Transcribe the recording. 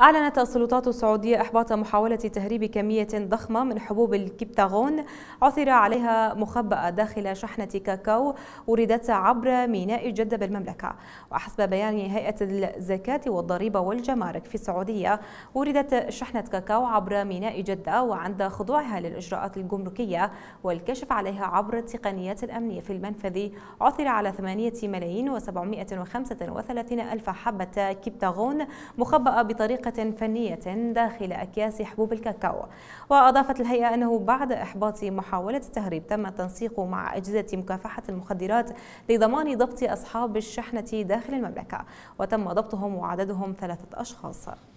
أعلنت السلطات السعودية إحباط محاولة تهريب كمية ضخمة من حبوب الكبتاغون عثر عليها مخبأة داخل شحنة كاكاو وردت عبر ميناء جدة بالمملكة وحسب بيان هيئة الزكاة والضريبة والجمارك في السعودية وردت شحنة كاكاو عبر ميناء جدة وعند خضوعها للإجراءات الجمركية والكشف عليها عبر التقنيات الأمنية في المنفذ عثر على 8 ملايين و735 ألف حبة كبتاغون مخبأة بطريقة بطريقة فنية داخل أكياس حبوب الكاكاو وأضافت الهيئة أنه بعد إحباط محاولة التهريب تم التنسيق مع أجهزة مكافحة المخدرات لضمان ضبط أصحاب الشحنة داخل المملكة وتم ضبطهم وعددهم ثلاثة أشخاص